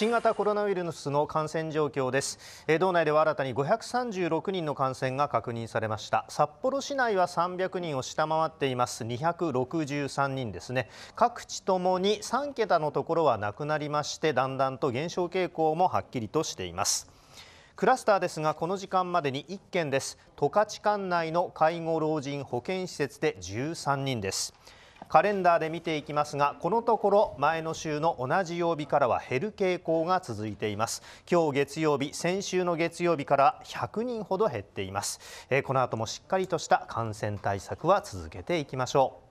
新型コロナウイルスの感染状況です、え道内では新たに536人の感染が確認されました札幌市内は300人を下回っています263人ですね各地ともに3桁のところはなくなりましてだんだんと減少傾向もはっきりとしていますクラスターですがこの時間までに1件です十勝管内の介護老人保健施設で13人ですカレンダーで見ていきますがこのところ前の週の同じ曜日からは減る傾向が続いています今日月曜日先週の月曜日から100人ほど減っています、えこの後もしっかりとした感染対策は続けていきましょう